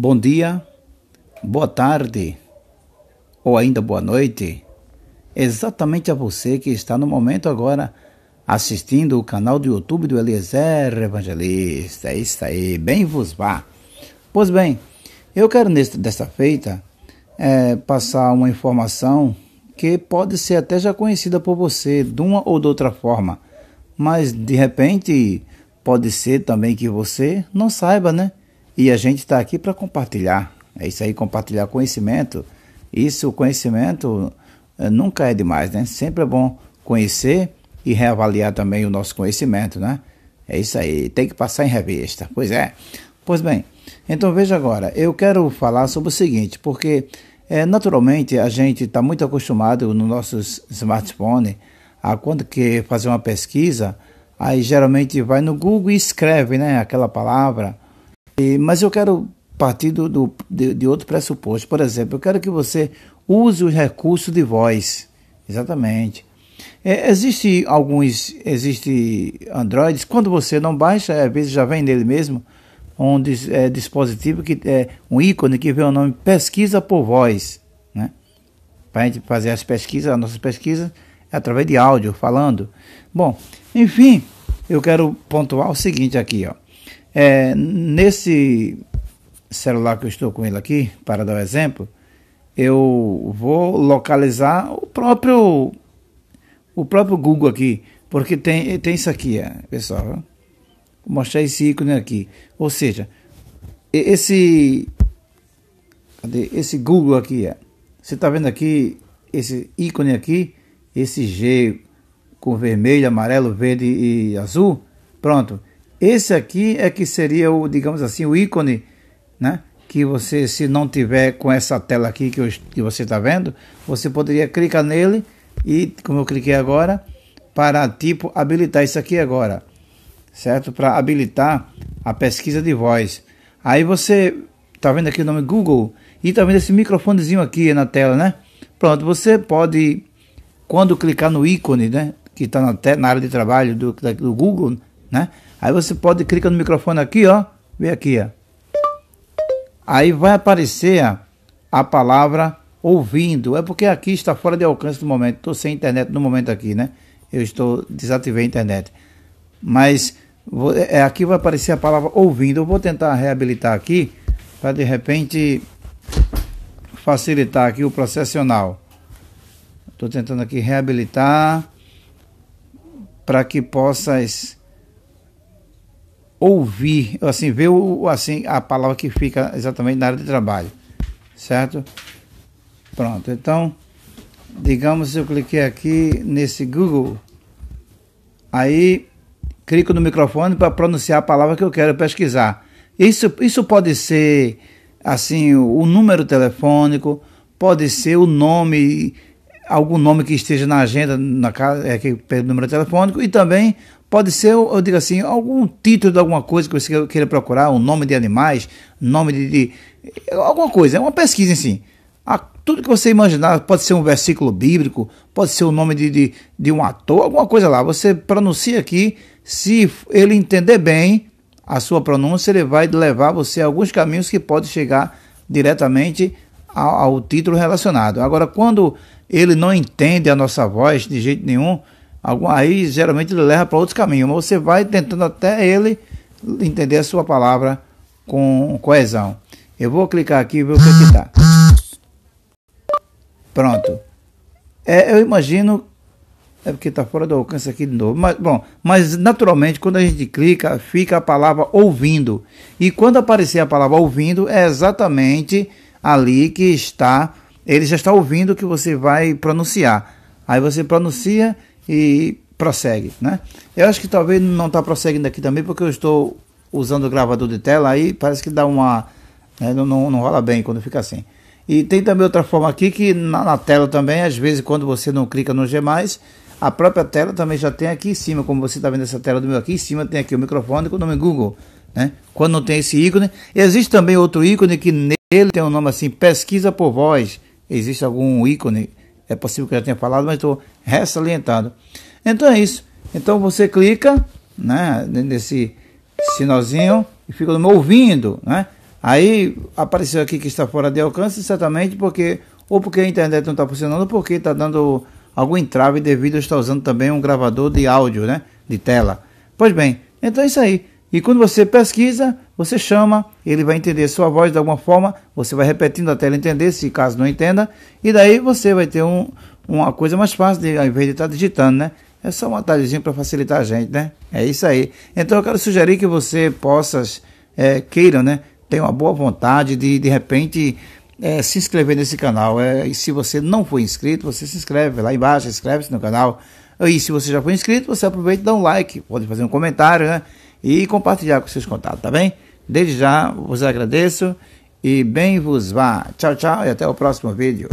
Bom dia, boa tarde ou ainda boa noite, exatamente a você que está no momento agora assistindo o canal do YouTube do Eliezer Evangelista. É isso aí, bem vos vá. Pois bem, eu quero nesta desta feita é, passar uma informação que pode ser até já conhecida por você de uma ou de outra forma, mas de repente pode ser também que você não saiba, né? E a gente está aqui para compartilhar. É isso aí, compartilhar conhecimento. Isso, o conhecimento eh, nunca é demais, né? Sempre é bom conhecer e reavaliar também o nosso conhecimento, né? É isso aí, tem que passar em revista. Pois é. Pois bem, então veja agora, eu quero falar sobre o seguinte, porque é, naturalmente a gente está muito acostumado no nosso smartphone a quando que fazer uma pesquisa, aí geralmente vai no Google e escreve né, aquela palavra mas eu quero partir do, do, de, de outro pressuposto. Por exemplo, eu quero que você use o recurso de voz. Exatamente. É, existe alguns, existe Androids, quando você não baixa, às vezes já vem nele mesmo, um dis, é, dispositivo que é um ícone que vê o nome pesquisa por voz, né? Para a gente fazer as pesquisas, as nossas pesquisas, é através de áudio, falando. Bom, enfim, eu quero pontuar o seguinte aqui, ó. É, nesse celular que eu estou com ele aqui, para dar o um exemplo, eu vou localizar o próprio o próprio Google aqui, porque tem, tem isso aqui, é, pessoal. Vou mostrar esse ícone aqui. Ou seja, esse esse Google aqui, é. você está vendo aqui esse ícone aqui, esse G com vermelho, amarelo, verde e azul? Pronto. Esse aqui é que seria o, digamos assim, o ícone, né? Que você, se não tiver com essa tela aqui que, eu, que você está vendo, você poderia clicar nele e, como eu cliquei agora, para tipo habilitar isso aqui agora, certo? Para habilitar a pesquisa de voz. Aí você tá vendo aqui o nome Google e tá esse microfonezinho aqui na tela, né? Pronto, você pode quando clicar no ícone, né, que está na, na, área de trabalho do, do Google, né? Aí você pode clicar no microfone aqui, ó, vem aqui, ó. Aí vai aparecer a, palavra ouvindo. É porque aqui está fora de alcance no momento. Estou sem internet no momento aqui, né? Eu estou desativei a internet. Mas vou, é, é, aqui vai aparecer a palavra ouvindo. Eu vou tentar reabilitar aqui para de repente facilitar aqui o processional. Estou tentando aqui reabilitar para que possas ouvir, assim, ver o, assim, a palavra que fica exatamente na área de trabalho, certo? Pronto, então, digamos, eu cliquei aqui nesse Google, aí clico no microfone para pronunciar a palavra que eu quero pesquisar. Isso, isso pode ser, assim, o, o número telefônico, pode ser o nome algum nome que esteja na agenda, na casa, é, pelo número telefônico, e também Pode ser, eu digo assim, algum título de alguma coisa que você queira procurar, um nome de animais, nome de. de alguma coisa, é uma pesquisa assim. A, ah, tudo que você imaginar, pode ser um versículo bíblico, pode ser o nome de, de, de um ator, alguma coisa lá. Você pronuncia aqui, se ele entender bem a sua pronúncia, ele vai levar você a alguns caminhos que pode chegar diretamente ao, ao título relacionado. Agora, quando ele não entende a nossa voz de jeito nenhum Algum, aí geralmente ele leva para outros caminhos, mas você vai tentando até ele entender a sua palavra com coesão. Eu vou clicar aqui e ver o que é está. dá. Pronto. É, eu imagino é porque está fora do alcance aqui de novo. Mas, bom, mas naturalmente quando a gente clica, fica a palavra ouvindo. E quando aparecer a palavra ouvindo, é exatamente ali que está. Ele já está ouvindo o que você vai pronunciar. Aí você pronuncia e prossegue, né? Eu acho que talvez não está prosseguindo aqui também porque eu estou usando o gravador de tela aí parece que dá uma né, não, não, não rola bem quando fica assim. E tem também outra forma aqui que na, na tela também às vezes quando você não clica no G+, a própria tela também já tem aqui em cima, como você está vendo essa tela do meu aqui em cima, tem aqui o microfone com o nome Google. Né? Quando não tem esse ícone, existe também outro ícone que nele tem um nome assim, pesquisa por voz. Existe algum ícone é possível que eu já tenha falado, mas estou ressalientando. Então é isso. Então você clica né, nesse sinalzinho e fica me ouvindo. Né? Aí apareceu aqui que está fora de alcance, certamente porque ou porque a internet não está funcionando, ou porque está dando algum entrave devido a estar usando também um gravador de áudio, né, de tela. Pois bem, então é isso aí. E quando você pesquisa, você chama, ele vai entender sua voz de alguma forma, você vai repetindo até ele entender, se caso não entenda, e daí você vai ter um, uma coisa mais fácil, de, ao invés de estar tá digitando, né? É só uma atalhozinho para facilitar a gente, né? É isso aí. Então eu quero sugerir que você possa, é, queira, né? Tenha uma boa vontade de, de repente, é, se inscrever nesse canal. É, e se você não for inscrito, você se inscreve lá embaixo, inscreve-se no canal. E se você já for inscrito, você aproveita e dá um like, pode fazer um comentário, né? e compartilhar com seus contatos, tá bem? Desde já vos agradeço e bem vos vá. Tchau, tchau e até o próximo vídeo.